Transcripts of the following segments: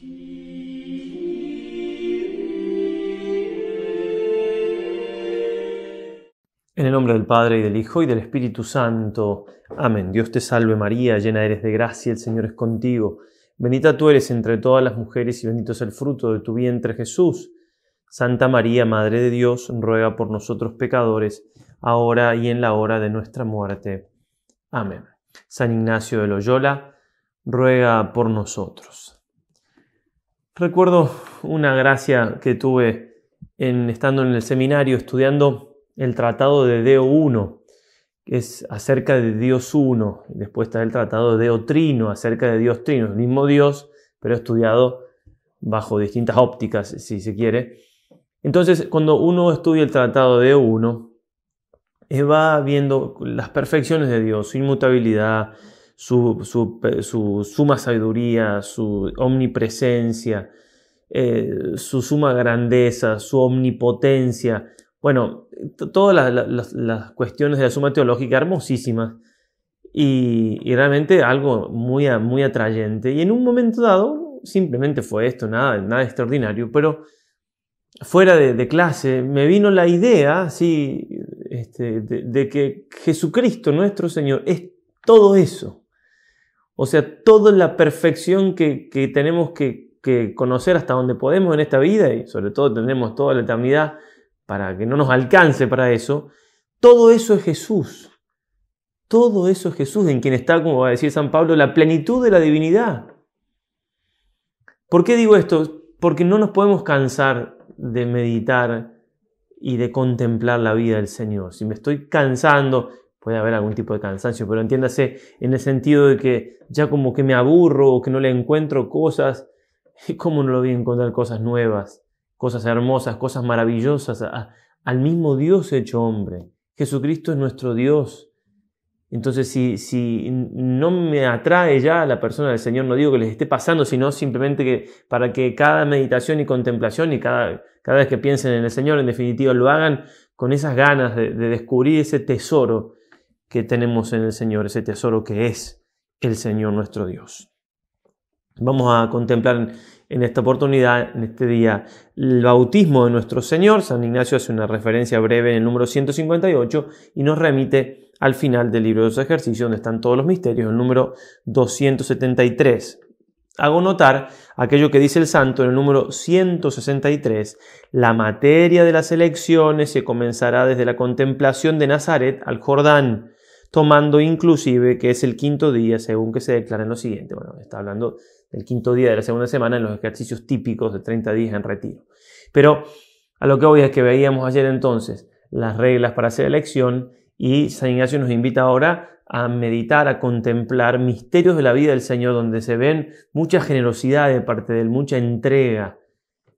En el nombre del Padre y del Hijo y del Espíritu Santo. Amén. Dios te salve María, llena eres de gracia, el Señor es contigo. Bendita tú eres entre todas las mujeres y bendito es el fruto de tu vientre Jesús. Santa María, Madre de Dios, ruega por nosotros pecadores, ahora y en la hora de nuestra muerte. Amén. San Ignacio de Loyola, ruega por nosotros. Recuerdo una gracia que tuve en, estando en el seminario estudiando el tratado de Deo 1, que es acerca de Dios uno. Después está el tratado de Deo Trino, acerca de Dios Trino, el mismo Dios, pero estudiado bajo distintas ópticas, si se quiere. Entonces, cuando uno estudia el tratado de uno, eh, va viendo las perfecciones de Dios, su inmutabilidad, su, su, su suma sabiduría, su omnipresencia, eh, su suma grandeza, su omnipotencia. Bueno, todas las, las, cuestiones de la suma teológica hermosísimas y, realmente algo muy, muy atrayente. Y en un momento dado, simplemente fue esto, nada, nada extraordinario, pero fuera de, clase, me vino la idea sí, este, de, que Jesucristo nuestro Señor es todo eso. O sea, toda la perfección que, tenemos que, que, conocer hasta donde podemos en esta vida, y sobre todo tenemos toda la eternidad para que no nos alcance para eso, todo eso es Jesús. Todo eso es Jesús, en quien está, como va a decir San Pablo, la plenitud de la divinidad. ¿Por qué digo esto? Porque no nos podemos cansar de meditar y de contemplar la vida del Señor. Si me estoy cansando, puede haber algún tipo de cansancio, pero entiéndase en el sentido de que ya como que me aburro o que no le encuentro cosas, ¿cómo no lo voy a encontrar cosas nuevas, cosas hermosas, cosas maravillosas? al mismo Dios hecho hombre. Jesucristo es nuestro Dios. Entonces, si, si no me atrae ya la persona del Señor, no digo que les esté pasando, sino simplemente que para que cada meditación y contemplación y cada, cada vez que piensen en el Señor, en definitiva, lo hagan con esas ganas de descubrir ese tesoro que tenemos en el Señor, ese tesoro que es el Señor nuestro Dios. Vamos a contemplar en esta oportunidad, en este día, el bautismo de nuestro Señor. San Ignacio hace una referencia breve en el número 158 y nos remite al final del libro de los ejercicios, donde están todos los misterios, el número 273. Hago notar aquello que dice el santo en el número 163. La materia de las elecciones se comenzará desde la contemplación de Nazaret al Jordán tomando inclusive que es el quinto día según que se declara en lo siguiente. Bueno, está hablando del quinto día de la segunda semana en los ejercicios típicos de 30 días en retiro. Pero a lo que hoy es que veíamos ayer entonces las reglas para hacer elección y San Ignacio nos invita ahora a meditar, a contemplar misterios de la vida del Señor, donde se ven mucha generosidad de parte de Él, mucha entrega,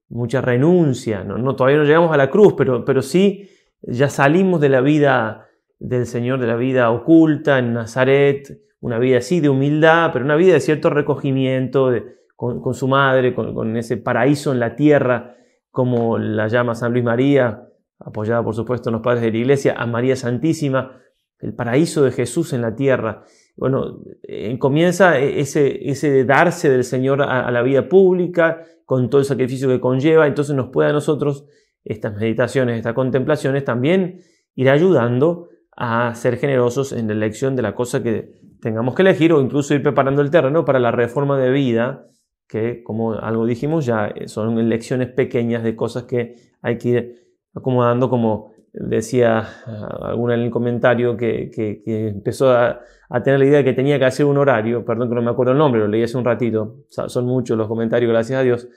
mucha renuncia. no todavía no llegamos a la cruz, pero, pero sí ya salimos de la vida del Señor de la vida oculta en Nazaret, una vida así de humildad, pero una vida de cierto recogimiento con, su madre, con, ese paraíso en la tierra, como la llama San Luis María, apoyada por supuesto en los padres de la iglesia, a María Santísima, el paraíso de Jesús en la tierra. Bueno, eh, comienza e, ese, ese darse del Señor a, a la vida pública, con todo el sacrificio que conlleva, entonces nos puede a nosotros estas meditaciones, estas contemplaciones también ir ayudando a ser generosos en la elección de la cosa que tengamos que elegir o incluso ir preparando el terreno para la reforma de vida, que como algo dijimos ya son elecciones pequeñas de cosas que hay que ir acomodando, como decía ah, alguna en el comentario que, que, que empezó a, a, tener la idea de que tenía que hacer un horario, perdón que no me acuerdo el nombre, lo leí hace un ratito, son muchos los comentarios, gracias a Dios,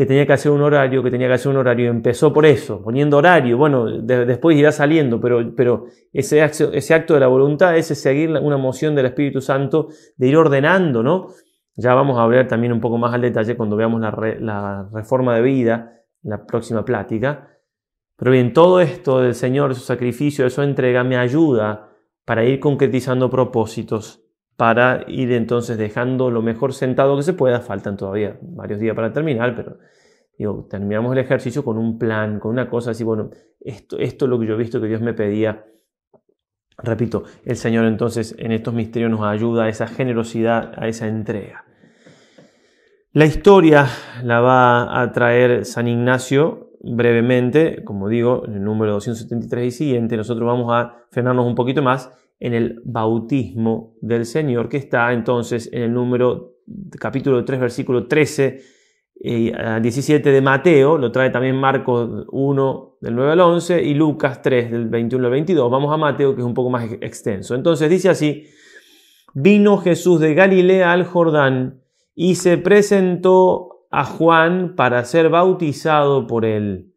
que tenía que hacer un horario, que tenía que hacer un horario. Empezó por eso, poniendo horario. Bueno, después irá saliendo, pero, pero ese, acto, ese acto de la voluntad, ese seguir una moción del Espíritu Santo, de ir ordenando, ¿no? Ya vamos a hablar también un poco más al detalle cuando veamos la, la reforma de vida, la próxima plática. Pero bien, todo esto del Señor, su sacrificio, de su entrega, me ayuda para ir concretizando propósitos para ir entonces dejando lo mejor sentado que se pueda. Faltan todavía varios días para terminar, pero digo, terminamos el ejercicio con un plan, con una cosa así, bueno, esto, esto es lo que yo he visto que Dios me pedía. Repito, el Señor entonces en estos misterios nos ayuda a esa generosidad, a esa entrega. La historia la va a traer San Ignacio brevemente, como digo, en el número 273 y siguiente, nosotros vamos a frenarnos un poquito más en el bautismo del Señor, que está entonces en el número capítulo 3, versículo 13 al 17 de Mateo, lo trae también Marcos 1 del 9 al 11 y Lucas 3 del 21 al 22. Vamos a Mateo que es un poco más extenso. Entonces dice así, vino Jesús de Galilea al Jordán y se presentó a Juan para ser bautizado por él.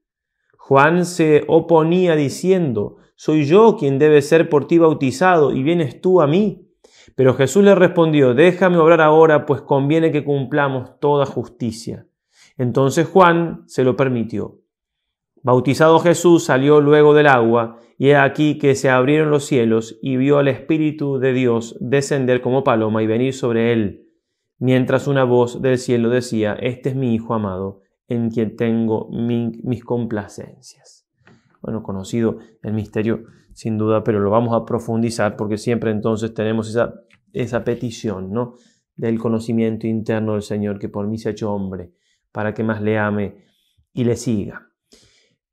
Juan se oponía diciendo, soy yo quien debe ser por ti bautizado y vienes tú a mí. Pero Jesús le respondió, déjame obrar ahora, pues conviene que cumplamos toda justicia. Entonces Juan se lo permitió. Bautizado Jesús salió luego del agua, y he aquí que se abrieron los cielos, y vio al Espíritu de Dios descender como paloma y venir sobre él, mientras una voz del cielo decía, Este es mi Hijo amado, en quien tengo mis complacencias bueno, conocido el misterio sin duda, pero lo vamos a profundizar porque siempre entonces tenemos esa, esa petición, ¿no? Del conocimiento interno del Señor que por mí se ha hecho hombre, para que más le ame y le siga.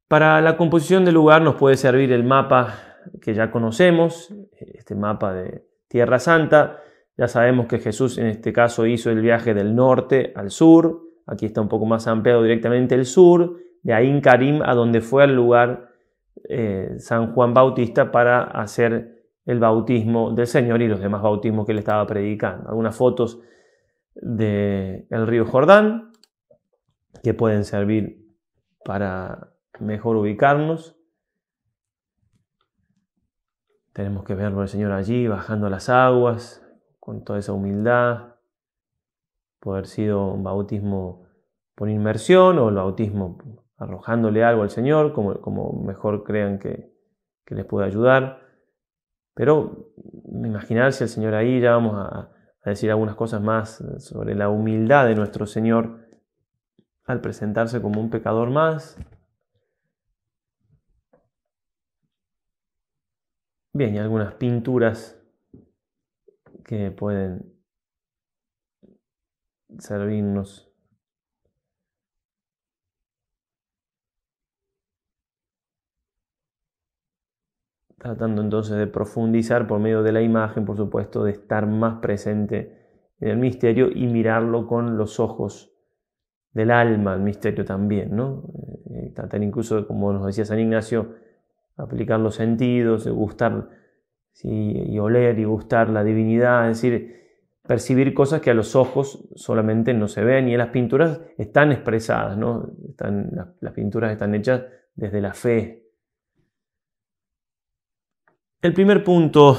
Para la composición del lugar nos puede servir el mapa que ya conocemos, este mapa de Tierra Santa. Ya sabemos que Jesús en este caso hizo el viaje del norte al sur. Aquí está un poco más ampliado directamente el sur, de Ain Karim a donde fue al lugar eh, San Juan Bautista para hacer el bautismo del Señor y los demás bautismos que él estaba predicando. Algunas fotos del río Jordán que pueden servir para mejor ubicarnos. Tenemos que verlo el Señor allí, bajando las aguas, con toda esa humildad, puede haber sido un bautismo por inmersión o el bautismo arrojándole algo al Señor, como, como mejor crean que, les pueda ayudar. Pero imaginarse el Señor ahí, ya vamos a, a decir algunas cosas más sobre la humildad de nuestro Señor al presentarse como un pecador más. Bien, y algunas pinturas que pueden servirnos tratando entonces de profundizar por medio de la imagen, por supuesto, de estar más presente en el misterio y mirarlo con los ojos del alma, el misterio también, ¿no? Eh, tratar incluso, como nos decía San Ignacio, aplicar los sentidos, eh, gustar y oler y gustar la divinidad, es decir, percibir cosas que a los ojos solamente no se ven y en las pinturas están expresadas, ¿no? Están, las pinturas están hechas desde la fe, el primer punto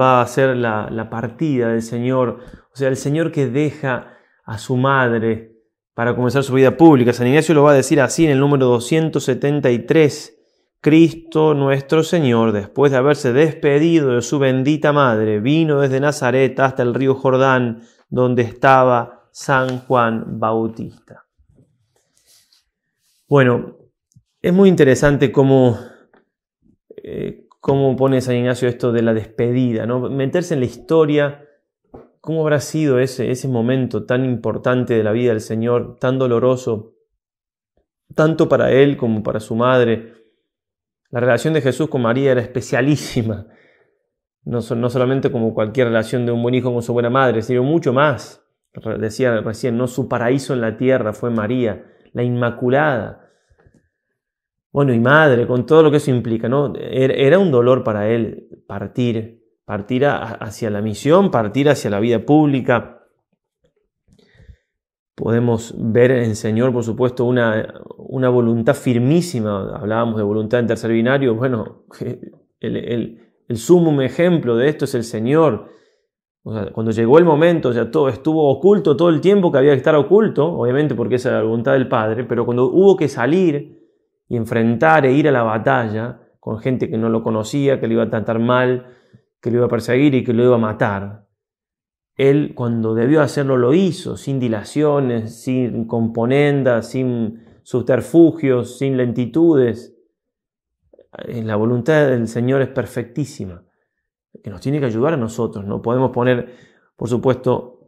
va a ser la, partida del Señor, o sea, el Señor que deja a su madre para comenzar su vida pública. San Ignacio lo va a decir así en el número 273. Cristo nuestro Señor, después de haberse despedido de su bendita madre, vino desde Nazaret hasta el río Jordán, donde estaba San Juan Bautista. Bueno, es muy interesante cómo eh, cómo pone San Ignacio esto de la despedida, ¿no? meterse en la historia, cómo habrá sido ese, ese momento tan importante de la vida del Señor, tan doloroso, tanto para él como para su madre. La relación de Jesús con María era especialísima, no, no solamente como cualquier relación de un buen hijo con su buena madre, sino mucho más. Decía recién, no su paraíso en la tierra fue María, la Inmaculada, bueno, y madre, con todo lo que eso implica, ¿no? Er, era un dolor para él partir, partir hacia la misión, partir hacia la vida pública. Podemos ver en el Señor, por supuesto, una, voluntad firmísima. Hablábamos de voluntad en tercer binario. Bueno, el, el, sumo ejemplo de esto es el Señor. cuando llegó el momento, ya todo estuvo oculto todo el tiempo que había que estar oculto, obviamente porque esa era la voluntad del Padre, pero cuando hubo que salir, y enfrentar e ir a la batalla con gente que no lo conocía, que lo iba a tratar mal, que lo iba a perseguir y que lo iba a matar. Él cuando debió hacerlo lo hizo, sin dilaciones, sin componendas, sin subterfugios, sin lentitudes. Eh, la voluntad del Señor es perfectísima, que nos tiene que ayudar a nosotros. No podemos poner, por supuesto,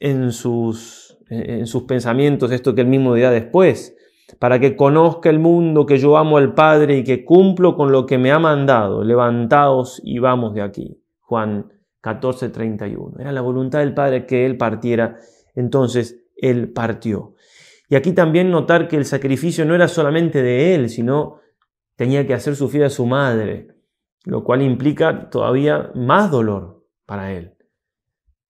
en sus, en sus pensamientos esto que él mismo dirá después para que conozca el mundo que yo amo al Padre y que cumplo con lo que me ha mandado. Levantaos y vamos de aquí. Juan 14, 31. Era la voluntad del Padre que Él partiera, entonces Él partió. Y aquí también notar que el sacrificio no era solamente de Él, sino tenía que hacer sufrir a su madre, lo cual implica todavía más dolor para Él.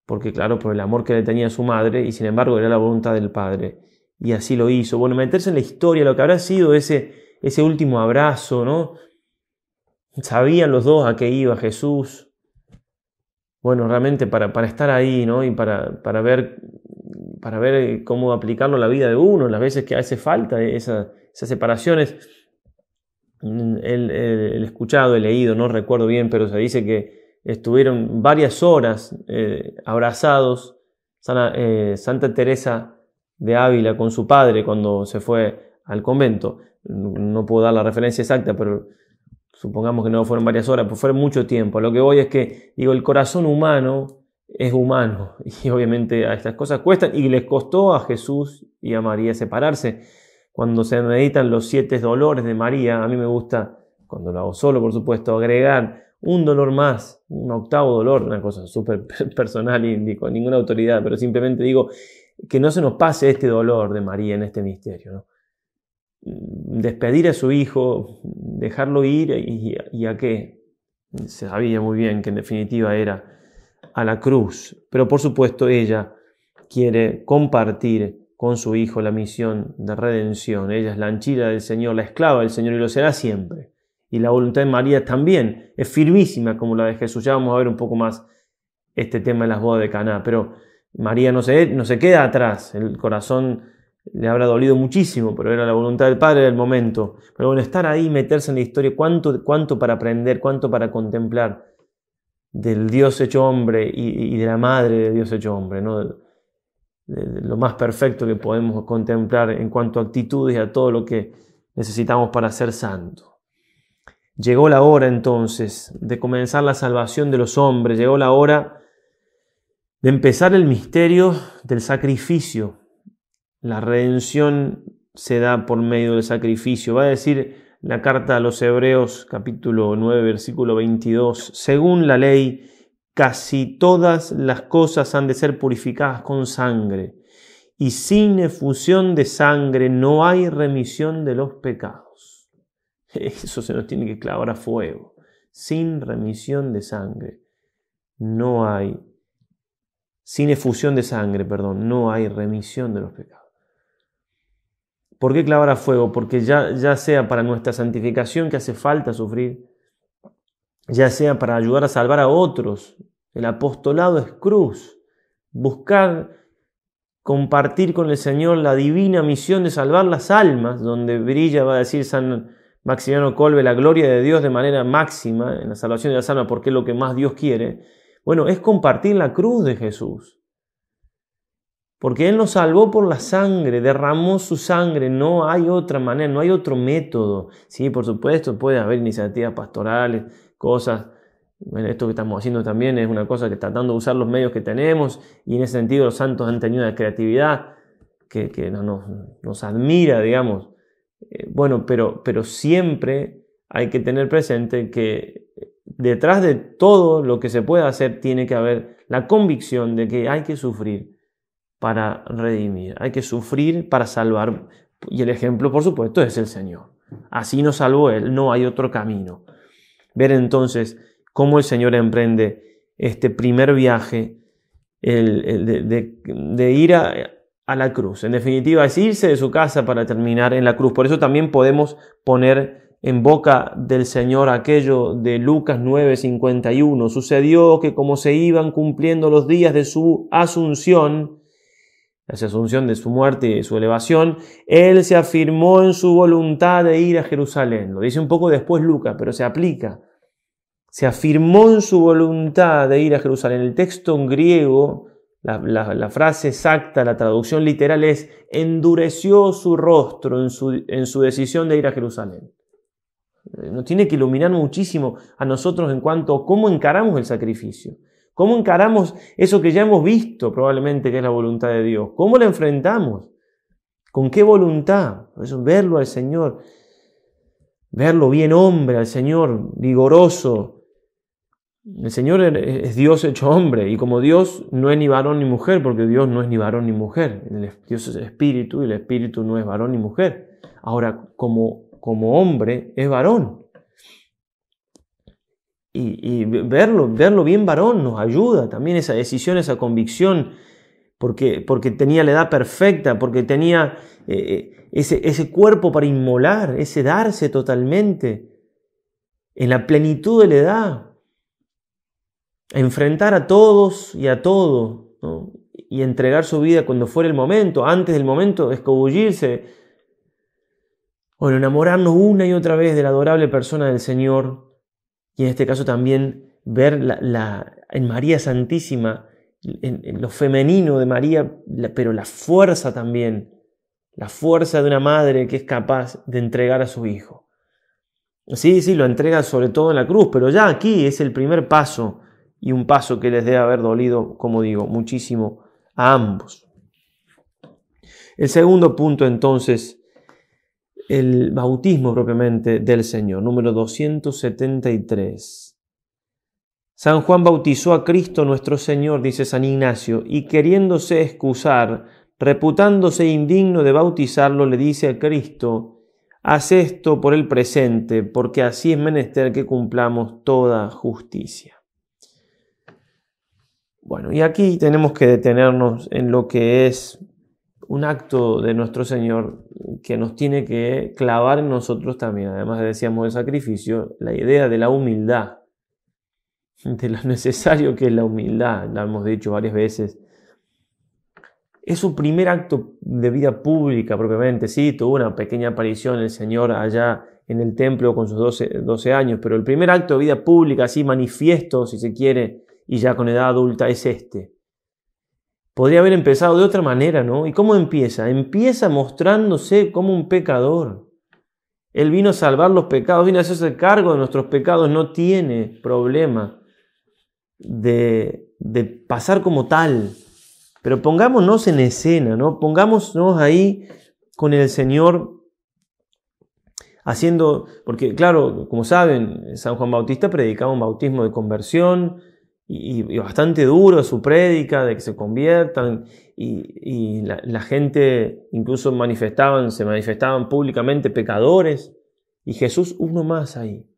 Porque claro, por el amor que le tenía a su madre y sin embargo era la voluntad del Padre y así lo hizo. Bueno, meterse en la historia, lo que habrá sido ese, ese último abrazo, ¿no? Sabían los dos a qué iba Jesús. Bueno, realmente para, para estar ahí, ¿no? Y para, para, ver, para ver eh, cómo aplicarlo a la vida de uno, las veces que hace falta esa, esas separaciones. El, escuchado, el leído, no recuerdo bien, pero se dice que estuvieron varias horas eh, abrazados. Eh, Santa Teresa de Ávila con su padre cuando se fue al convento. No puedo dar la referencia exacta, pero supongamos que no fueron varias horas, pues fue mucho tiempo. Lo que voy es que, digo, el corazón humano es humano y obviamente a estas cosas cuestan y les costó a Jesús y a María separarse. Cuando se meditan los siete dolores de María, a mí me gusta, cuando lo hago solo, por supuesto, agregar un dolor más, un octavo dolor, una cosa súper personal y con ninguna autoridad, pero simplemente digo, que no se nos pase este dolor de María en este misterio. Despedir a su hijo, dejarlo ir y, a qué. Se sabía muy bien que en definitiva era a la cruz, pero por supuesto ella quiere compartir con su hijo la misión de redención. Ella es la anchila del Señor, la esclava del Señor y lo será siempre. Y la voluntad de María también es firmísima como la de Jesús. Ya vamos a ver un poco más este tema de las bodas de Caná, pero María no se, no queda atrás, el corazón le habrá dolido muchísimo, pero era la voluntad del Padre del momento. Pero bueno, estar ahí, meterse en la historia, cuánto, cuánto para aprender, cuánto para contemplar del Dios hecho hombre y, de la madre de Dios hecho hombre, ¿no? lo más perfecto que podemos contemplar en cuanto a actitudes y a todo lo que necesitamos para ser santo. Llegó la hora entonces de comenzar la salvación de los hombres, llegó la hora de empezar el misterio del sacrificio. La redención se da por medio del sacrificio. Va a decir la carta a los Hebreos capítulo 9 versículo 22, según la ley, casi todas las cosas han de ser purificadas con sangre, y sin efusión de sangre no hay remisión de los pecados. Eso se nos tiene que clavar a fuego. Sin remisión de sangre no hay sin efusión de sangre, perdón, no hay remisión de los pecados. ¿Por qué clavar a fuego? Porque ya, ya sea para nuestra santificación que hace falta sufrir, ya sea para ayudar a salvar a otros. El apostolado es cruz, buscar compartir con el Señor la divina misión de salvar las almas, donde brilla, va a decir San Maximiano Colbe, la gloria de Dios de manera máxima en la salvación de las almas, porque es lo que más Dios quiere. Bueno, es compartir la cruz de Jesús. Porque Él nos salvó por la sangre, derramó su sangre, no hay otra manera, no hay otro método. Sí, por supuesto, puede haber iniciativas pastorales, cosas. Bueno, esto que estamos haciendo también es una cosa que tratando de usar los medios que tenemos y en ese sentido los santos han tenido una creatividad que, nos, admira, digamos. Eh, bueno, pero siempre hay que tener presente que detrás de todo lo que se puede hacer tiene que haber la convicción de que hay que sufrir para redimir, hay que sufrir para salvar. Y el ejemplo, por supuesto, es el Señor. Así nos salvó Él, no hay otro camino. Ver entonces cómo el Señor emprende este primer viaje el, de, ir a, a la cruz. En definitiva, es irse de su casa para terminar en la cruz. Por eso también podemos poner en boca del Señor aquello de Lucas 9:51. Sucedió que como se iban cumpliendo los días de su asunción, la asunción de su muerte y su elevación, él se afirmó en su voluntad de ir a Jerusalén. Lo dice un poco después Lucas, pero se aplica. Se afirmó en su voluntad de ir a Jerusalén. El texto en griego, la, frase exacta, la traducción literal es, endureció su rostro en su decisión de ir a Jerusalén. Nos tiene que iluminar muchísimo a nosotros en cuanto a cómo encaramos el sacrificio, cómo encaramos eso que ya hemos visto probablemente que es la voluntad de Dios, cómo la enfrentamos, con qué voluntad, eso, verlo al Señor, verlo bien hombre al Señor, vigoroso. El Señor es Dios hecho hombre y como Dios no es ni varón ni mujer, porque Dios no es ni varón ni mujer. Dios es espíritu y el espíritu no es varón ni mujer. Ahora, como como hombre es varón. Y, verlo, verlo bien varón nos ayuda también esa decisión, esa convicción, porque, porque tenía la edad perfecta, porque tenía eh, eh, ese, ese cuerpo para inmolar, ese darse totalmente, en la plenitud de la edad, enfrentar a todos y a todo, y entregar su vida cuando fuera el momento, antes del momento, escobullirse bueno, enamorarnos una y otra vez de la adorable persona del Señor y en este caso también ver la, en María Santísima, en, lo femenino de María, pero la fuerza también, la fuerza de una madre que es capaz de entregar a su hijo. Sí, sí, lo entrega sobre todo en la cruz, pero ya aquí es el primer paso y un paso que les debe haber dolido, como digo, muchísimo a ambos. El segundo punto entonces el bautismo propiamente del Señor, número 273. San Juan bautizó a Cristo nuestro Señor, dice San Ignacio, y queriéndose excusar, reputándose indigno de bautizarlo, le dice a Cristo, haz esto por el presente, porque así es menester que cumplamos toda justicia. Bueno, y aquí tenemos que detenernos en lo que es un acto de nuestro Señor que nos tiene que clavar nosotros también. Además decíamos el sacrificio, la idea de la humildad, de lo necesario que es la humildad, la hemos dicho varias veces. Es su primer acto de vida pública propiamente, sí, tuvo una pequeña aparición el Señor allá en el templo con sus 12, 12 años, pero el primer acto de vida pública, así manifiesto, si se quiere, y ya con edad adulta, es este. Podría haber empezado de otra manera, ¿no? ¿Y cómo empieza? Empieza mostrándose como un pecador. Él vino a salvar los pecados, vino a hacerse cargo de nuestros pecados, no tiene problema de, de pasar como tal. Pero pongámonos en escena, ¿no? Pongámonos ahí con el Señor haciendo, porque claro, como saben, San Juan Bautista predicaba un bautismo de conversión, y, bastante duro su prédica de que se conviertan y, la, gente incluso manifestaban, se manifestaban públicamente pecadores y Jesús uno más ahí,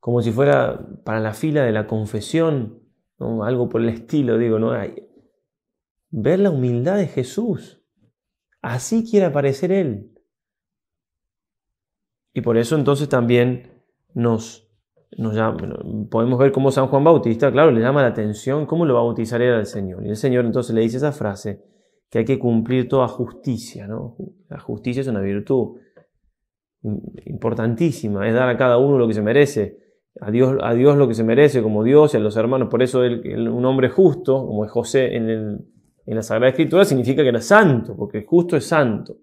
como si fuera para la fila de la confesión, algo por el estilo, digo, ¿no? ver la humildad de Jesús, así quiere aparecer Él. Y por eso entonces también nos nos podemos ver cómo San Juan Bautista, claro, le llama la atención cómo lo bautizar al el Señor. Y el Señor entonces le dice esa frase, que hay que cumplir toda justicia, ¿no? La justicia es una virtud importantísima, es dar a cada uno lo que se merece, a Dios, a Dios lo que se merece, como Dios y a los hermanos. Por eso un hombre justo, como es José en, en la Sagrada Escritura, significa que era santo, porque justo es santo,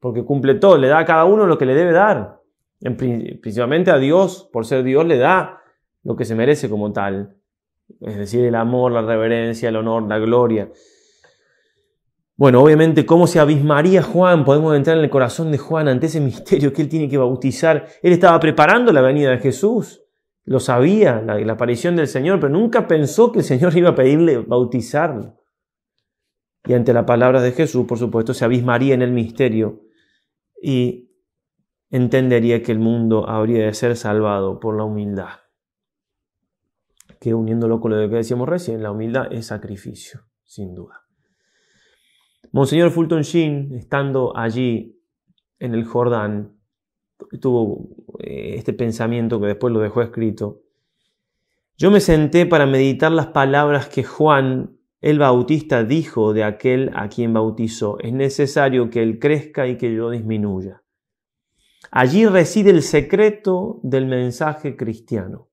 porque cumple todo, le da a cada uno lo que le debe dar principalmente a Dios, por ser Dios, le da lo que se merece como tal, es decir, el amor, la reverencia, el honor, la gloria. Bueno, obviamente, ¿cómo se abismaría Juan? Podemos entrar en el corazón de Juan ante ese misterio que él tiene que bautizar. Él estaba preparando la venida de Jesús, lo sabía, la, aparición del Señor, pero nunca pensó que el Señor iba a pedirle bautizarlo. Y ante la palabra de Jesús, por supuesto, se abismaría en el misterio y entendería que el mundo habría de ser salvado por la humildad. Que uniéndolo con lo que decíamos recién, la humildad es sacrificio, sin duda. Monseñor Fulton Sheen, estando allí en el Jordán, tuvo eh, este pensamiento que después lo dejó escrito. Yo me senté para meditar las palabras que Juan el Bautista dijo de aquel a quien bautizó. Es necesario que él crezca y que yo disminuya. Allí reside el secreto del mensaje cristiano.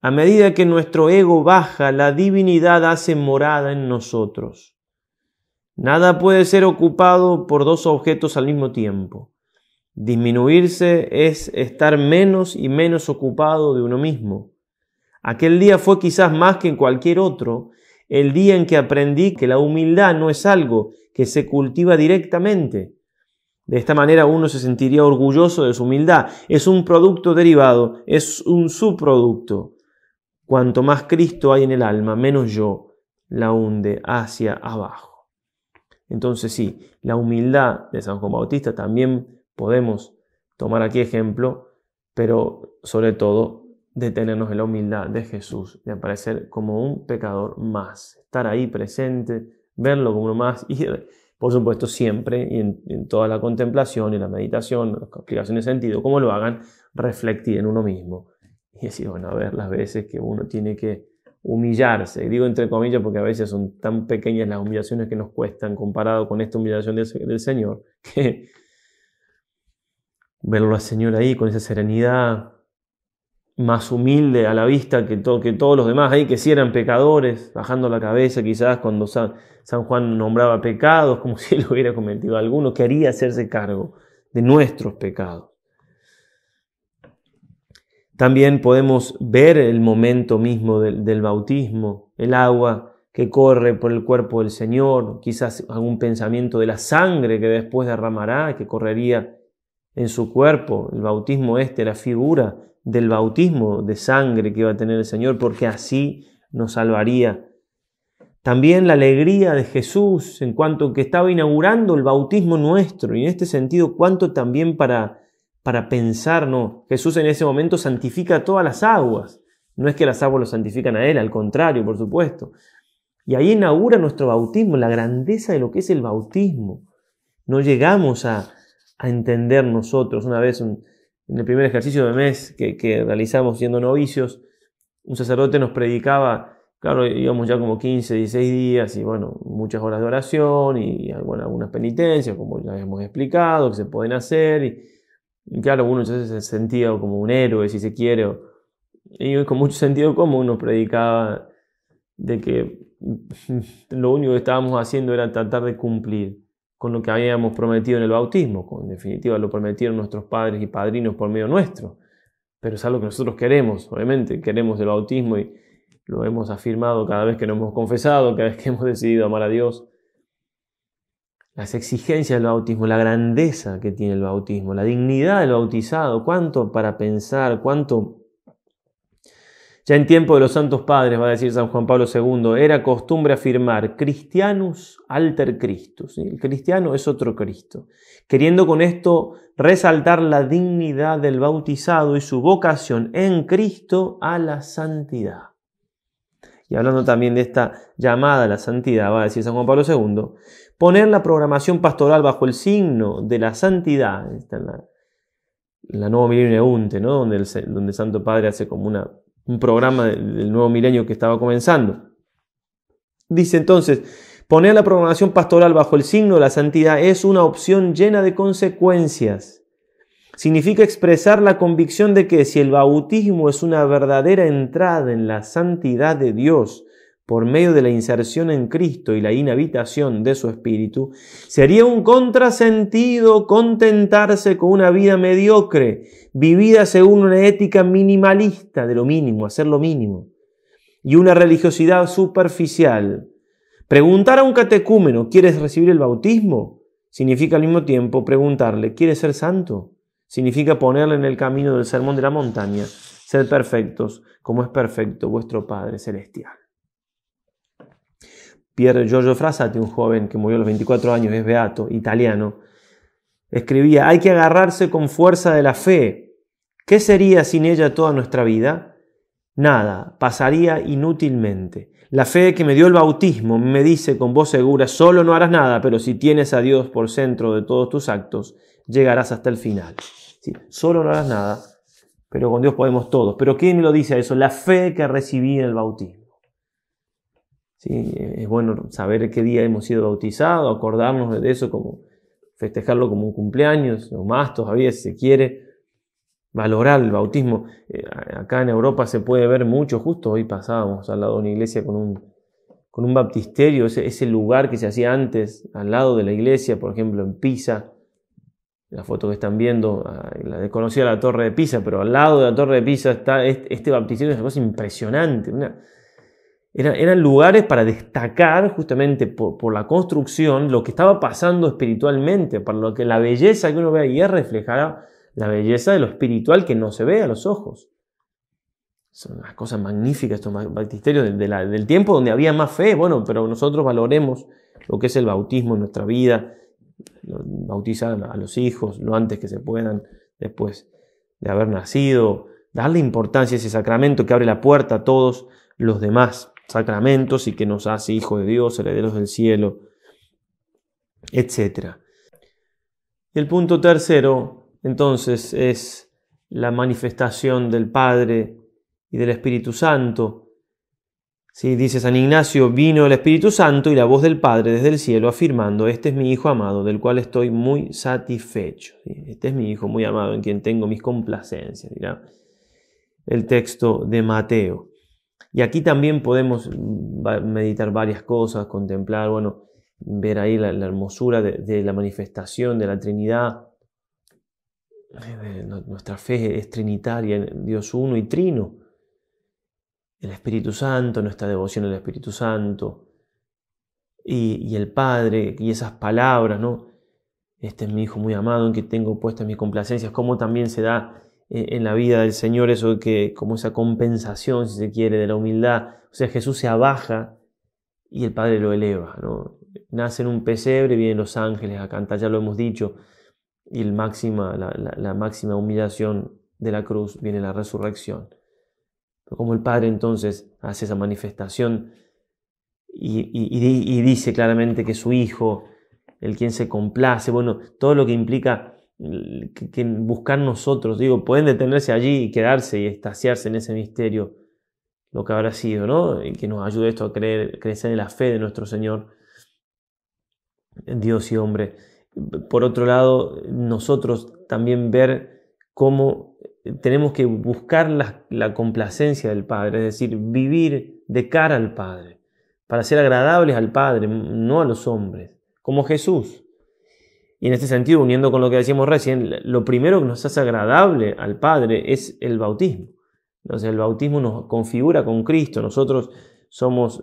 A medida que nuestro ego baja, la divinidad hace morada en nosotros. Nada puede ser ocupado por dos objetos al mismo tiempo. Disminuirse es estar menos y menos ocupado de uno mismo. Aquel día fue quizás más que en cualquier otro, el día en que aprendí que la humildad no es algo que se cultiva directamente, de esta manera uno se sentiría orgulloso de su humildad. Es un producto derivado, es un subproducto. Cuanto más Cristo hay en el alma, menos yo la hunde hacia abajo. Entonces sí, la humildad de San Juan Bautista también podemos tomar aquí ejemplo, pero sobre todo detenernos en la humildad de Jesús, de aparecer como un pecador más, estar ahí presente, verlo como uno más y por supuesto, siempre y en, toda la contemplación y la meditación, las explicaciones de sentido, como lo hagan, reflectir en uno mismo. Y así van a ver las veces que uno tiene que humillarse. Digo entre comillas porque a veces son tan pequeñas las humillaciones que nos cuestan comparado con esta humillación del, del Señor, que verlo al Señor ahí con esa serenidad, más humilde a la vista que, todos los demás ahí, que si eran pecadores, bajando la cabeza quizás cuando San, Juan nombraba pecados, como si él hubiera cometido alguno, quería hacerse cargo de nuestros pecados. También podemos ver el momento mismo del, bautismo, el agua que corre por el cuerpo del Señor, quizás algún pensamiento de la sangre que después derramará, que correría en su cuerpo. El bautismo este, la figura del bautismo de sangre que iba a tener el Señor, porque así nos salvaría. También la alegría de Jesús en cuanto que estaba inaugurando el bautismo nuestro, y en este sentido, cuánto también para, para pensar, no, Jesús en ese momento santifica todas las aguas, no es que las aguas lo santifican a Él, al contrario, por supuesto. Y ahí inaugura nuestro bautismo, la grandeza de lo que es el bautismo. No llegamos a, a entender nosotros, una vez en el primer ejercicio de mes que, realizamos siendo novicios, un sacerdote nos predicaba, claro, íbamos ya como 15, 16 días y bueno, muchas horas de oración y algunas penitencias, como ya hemos explicado, que se pueden hacer. Y, claro, uno se sentía como un héroe, si se quiere, y con mucho sentido común nos predicaba de que lo único que estábamos haciendo era tratar de cumplir con lo que habíamos prometido en el bautismo, en definitiva lo prometieron nuestros padres y padrinos por medio nuestro, pero es algo que nosotros queremos, obviamente, queremos el bautismo y lo hemos afirmado cada vez que nos hemos confesado, cada vez que hemos decidido amar a Dios. Las exigencias del bautismo, la grandeza que tiene el bautismo, la dignidad del bautizado, cuánto para pensar, cuánto ya en tiempo de los santos padres, va a decir San Juan Pablo II, era costumbre afirmar cristianus alter Christus. El cristiano es otro Cristo. Queriendo con esto resaltar la dignidad del bautizado y su vocación en Cristo a la santidad. Y hablando también de esta llamada a la santidad, va a decir San Juan Pablo II, poner la programación pastoral bajo el signo de la santidad, está en la, nueva milenio unte, ¿no? donde donde el Santo Padre hace como una un programa del nuevo milenio que estaba comenzando. Dice entonces, poner la programación pastoral bajo el signo de la santidad es una opción llena de consecuencias. Significa expresar la convicción de que si el bautismo es una verdadera entrada en la santidad de Dios, por medio de la inserción en Cristo y la inhabitación de su Espíritu, sería un contrasentido contentarse con una vida mediocre, vivida según una ética minimalista de lo mínimo, hacer lo mínimo, y una religiosidad superficial. Preguntar a un catecúmeno, ¿quieres recibir el bautismo? Significa al mismo tiempo preguntarle, ¿quieres ser santo? Significa ponerle en el camino del sermón de la montaña, ser perfectos como es perfecto vuestro Padre Celestial. Pierre Giorgio Frassati, un joven que murió a los 24 años, es beato, italiano, escribía, hay que agarrarse con fuerza de la fe. ¿Qué sería sin ella toda nuestra vida? Nada, pasaría inútilmente. La fe que me dio el bautismo me dice con voz segura, solo no harás nada, pero si tienes a Dios por centro de todos tus actos, llegarás hasta el final. solo no harás nada, pero con Dios podemos todos. Pero ¿quién me lo dice eso? La fe que recibí en el bautismo. ¿sí? Es bueno saber qué día hemos sido bautizados, acordarnos de eso, como festejarlo como un cumpleaños, o más todavía se quiere, valorar el bautismo. Eh, acá en Europa se puede ver mucho, justo hoy pasábamos al lado de una iglesia con un, con un baptisterio, ese, lugar que se hacía antes al lado de la iglesia, por ejemplo en Pisa, la foto que están viendo, ah, la desconocida la Torre de Pisa, pero al lado de la Torre de Pisa está este, este baptisterio, es una cosa impresionante, una, eran lugares para destacar justamente por, la construcción lo que estaba pasando espiritualmente, para lo que la belleza que uno ve ahí reflejara la belleza de lo espiritual que no se ve a los ojos. Son unas cosas magníficas estos baptisterios del tiempo donde había más fe. Bueno, pero nosotros valoremos lo que es el bautismo en nuestra vida, bautizar a los hijos lo antes que se puedan, después de haber nacido, darle importancia a ese sacramento que abre la puerta a todos los demás sacramentos y que nos hace hijos de Dios, herederos del cielo, etc. Y el punto tercero, entonces, es la manifestación del Padre y del Espíritu Santo. dice San Ignacio, vino el Espíritu Santo y la voz del Padre desde el cielo afirmando, este es mi Hijo amado, del cual estoy muy satisfecho. Este es mi Hijo muy amado, en quien tengo mis complacencias, el texto de Mateo. Y aquí también podemos mm, meditar varias cosas, contemplar, bueno, ver ahí la, hermosura de, la manifestación de la Trinidad. Eh, nuestra fe es trinitaria, Dios uno y trino. El Espíritu Santo, nuestra devoción al Espíritu Santo y, y el Padre y esas palabras, ¿no? Este es mi Hijo muy amado en que tengo puestas mis complacencias, como también se da eh, en la vida del Señor, eso que como esa compensación, si se quiere, de la humildad. O sea, Jesús se abaja y el Padre lo eleva. ¿no? Nace en un pesebre, vienen los ángeles a cantar, ya lo hemos dicho, y el máxima, la, máxima humillación de la cruz viene la resurrección. Pero como el Padre entonces hace esa manifestación y, y, dice claramente que su Hijo, el quien se complace, bueno, todo lo que implica que, buscar nosotros. Digo, pueden detenerse allí y quedarse y estaciarse en ese misterio, lo que habrá sido, ¿no? Y que nos ayude esto a creer, crecer en la fe de nuestro Señor, Dios y hombre. Por otro lado, nosotros también ver cómo tenemos que buscar la complacencia del Padre, es decir, vivir de cara al Padre, para ser agradables al Padre, no a los hombres, como Jesús. Y en este sentido, uniendo con lo que decíamos recién, lo primero que nos hace agradable al Padre es el bautismo. Entonces el bautismo nos configura con Cristo, nosotros somos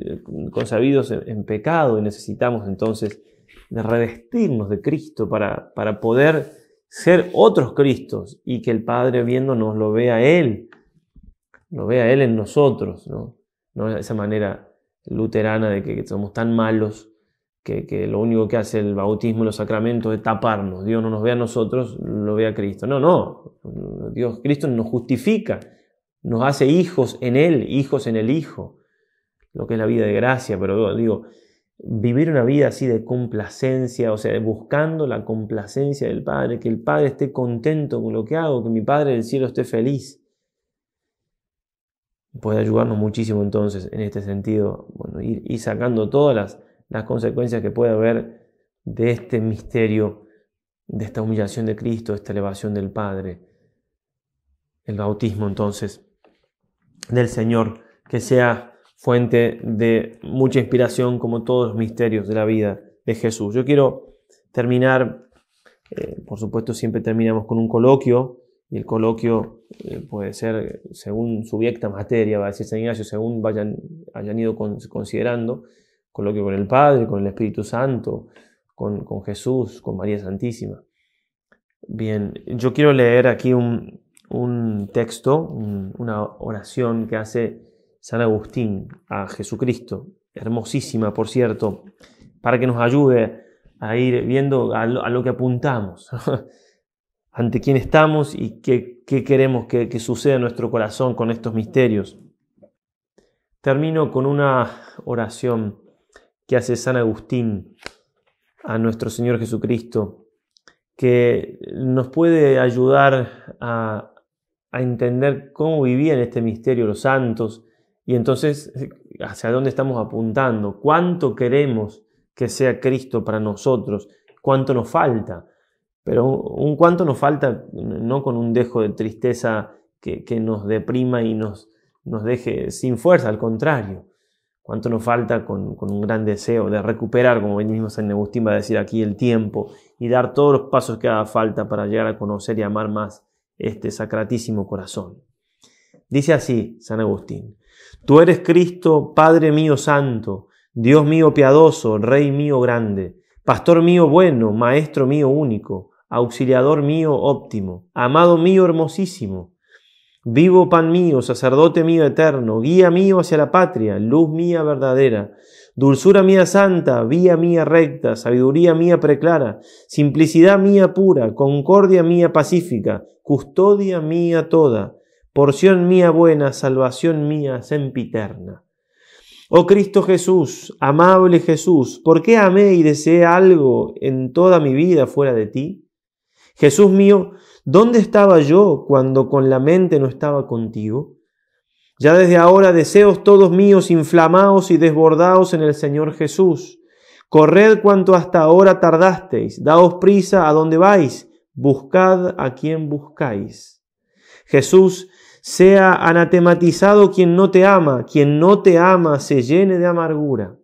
eh, consabidos en, pecado y necesitamos entonces revestirnos de Cristo para, para poder ser otros Cristos y que el Padre viéndonos lo vea Él, lo vea Él en nosotros, ¿no? no esa manera luterana de que somos tan malos que, lo único que hace el bautismo y los sacramentos es taparnos. Dios no nos ve a nosotros, lo ve a Cristo. No, no. Dios, Cristo nos justifica, nos hace hijos en Él, hijos en el Hijo. Lo que es la vida de gracia, pero digo, vivir una vida así de complacencia, o sea, buscando la complacencia del Padre, que el Padre esté contento con lo que hago, que mi Padre del cielo esté feliz. Puede ayudarnos muchísimo entonces en este sentido, bueno, ir sacando todas las, las consecuencias que puede haber de este misterio, de esta humillación de Cristo, de esta elevación del Padre. El bautismo entonces del Señor, que sea fuente de mucha inspiración como todos los misterios de la vida de Jesús. Yo quiero terminar, eh, por supuesto siempre terminamos con un coloquio, y el coloquio eh, puede ser según subyecta materia, va a decir San según vayan, hayan ido considerando coloquio con el Padre, con el Espíritu Santo, con, Jesús, con María Santísima. Bien, yo quiero leer aquí un, texto, una oración que hace San Agustín a Jesucristo, hermosísima, por cierto, para que nos ayude a ir viendo a lo, que apuntamos, ante quién estamos y qué, queremos que, que, suceda en nuestro corazón con estos misterios. Termino con una oración que hace San Agustín a nuestro Señor Jesucristo, que nos puede ayudar a, entender cómo vivían este misterio los santos y entonces hacia dónde estamos apuntando, cuánto queremos que sea Cristo para nosotros, cuánto nos falta, pero un cuánto nos falta no con un dejo de tristeza que, nos deprima y nos, nos deje sin fuerza, al contrario, cuánto nos falta con, un gran deseo de recuperar, como mismo San Agustín va a decir aquí, el tiempo y dar todos los pasos que haga falta para llegar a conocer y amar más este sacratísimo corazón. Dice así San Agustín, tú eres Cristo, Padre mío santo, Dios mío piadoso, Rey mío grande, Pastor mío bueno, Maestro mío único, Auxiliador mío óptimo, Amado mío hermosísimo, Vivo pan mío, sacerdote mío eterno, guía mío hacia la patria, luz mía verdadera, dulzura mía santa, vía mía recta, sabiduría mía preclara, simplicidad mía pura, concordia mía pacífica, custodia mía toda, porción mía buena, salvación mía sempiterna. Oh Cristo Jesús, amable Jesús, ¿por qué amé y deseé algo en toda mi vida fuera de ti? Jesús mío, ¿Dónde estaba yo cuando con la mente no estaba contigo? Ya desde ahora deseos todos míos inflamados y desbordados en el Señor Jesús. Corred cuanto hasta ahora tardasteis, daos prisa a donde vais, buscad a quien buscáis. Jesús, sea anatematizado quien no te ama, quien no te ama se llene de amargura.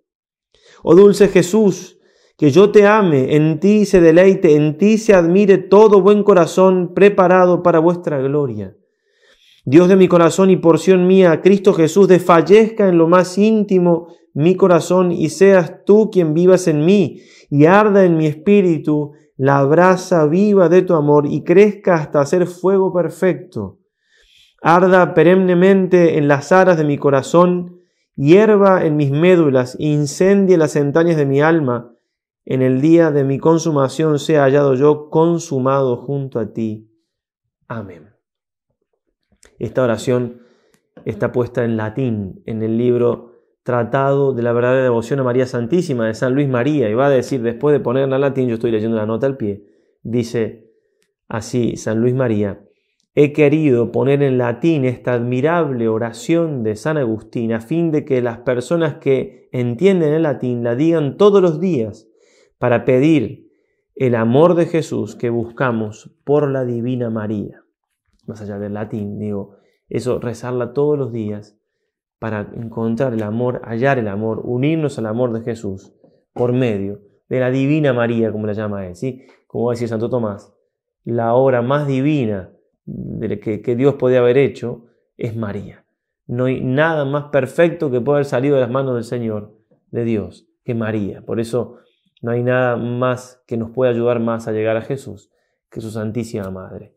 Oh dulce Jesús, que yo te ame, en ti se deleite, en ti se admire todo buen corazón preparado para vuestra gloria. Dios de mi corazón y porción mía, Cristo Jesús, desfallezca en lo más íntimo mi corazón y seas tú quien vivas en mí y arda en mi espíritu la brasa viva de tu amor y crezca hasta ser fuego perfecto. Arda perennemente en las aras de mi corazón, hierba en mis médulas, incendie las entrañas de mi alma, en el día de mi consumación sea hallado yo consumado junto a ti. Amén. Esta oración está puesta en latín en el libro Tratado de la verdadera devoción a María Santísima de San Luis María y va a decir después de ponerla en latín, yo estoy leyendo la nota al pie, dice así San Luis María, he querido poner en latín esta admirable oración de San Agustín a fin de que las personas que entienden el latín la digan todos los días para pedir el amor de Jesús que buscamos por la Divina María. Más allá del latín, digo, eso rezarla todos los días para encontrar el amor, hallar el amor, unirnos al amor de Jesús por medio de la Divina María, como la llama él, ¿sí? Como decía Santo Tomás, la obra más divina de que, que Dios podía haber hecho es María. No hay nada más perfecto que pueda haber salido de las manos del Señor, de Dios, que María. Por eso no hay nada más que nos pueda ayudar más a llegar a Jesús que su Santísima Madre.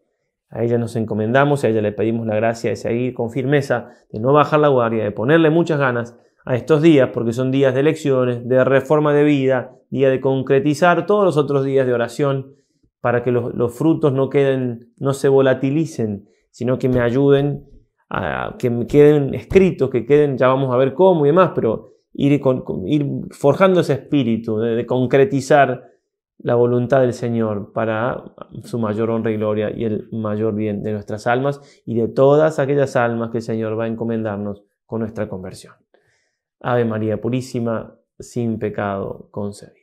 A ella nos encomendamos y a ella le pedimos la gracia de seguir con firmeza, de no bajar la guardia, de ponerle muchas ganas a estos días, porque son días de elecciones, de reforma de vida, día de concretizar todos los otros días de oración, para que los, frutos no queden, no se volatilicen, sino que me ayuden a, que me queden escritos, que queden, ya vamos a ver cómo y demás, pero ir, forjando ese espíritu de, concretizar la voluntad del Señor para su mayor honra y gloria y el mayor bien de nuestras almas y de todas aquellas almas que el Señor va a encomendarnos con nuestra conversión. Ave María Purísima, sin pecado concebida.